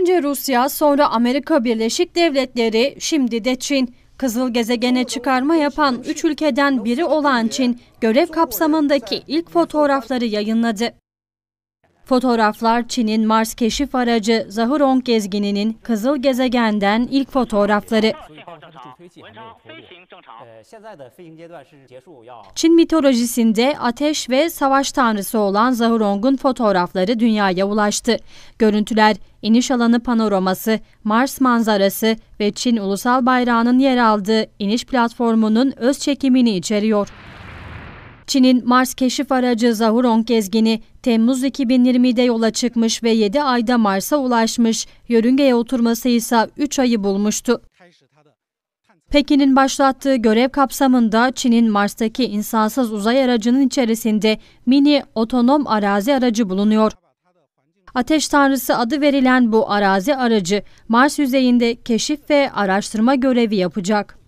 Önce Rusya, sonra Amerika Birleşik Devletleri, şimdi de Çin. Kızıl gezegene çıkarma yapan üç ülkeden biri olan Çin, görev kapsamındaki ilk fotoğrafları yayınladı. Fotoğraflar Çin'in Mars keşif aracı Zahurong gezgininin kızıl gezegenden ilk fotoğrafları. Çin mitolojisinde ateş ve savaş tanrısı olan Zahurong'un fotoğrafları dünyaya ulaştı. Görüntüler iniş alanı panoraması, Mars manzarası ve Çin ulusal bayrağının yer aldığı iniş platformunun öz çekimini içeriyor. Çin'in Mars keşif aracı Zahurong gezgini Temmuz 2020'de yola çıkmış ve 7 ayda Mars'a ulaşmış. Yörüngeye oturması ise 3 ayı bulmuştu. Pekin'in başlattığı görev kapsamında Çin'in Mars'taki insansız uzay aracının içerisinde mini otonom arazi aracı bulunuyor. Ateş Tanrısı adı verilen bu arazi aracı Mars yüzeyinde keşif ve araştırma görevi yapacak.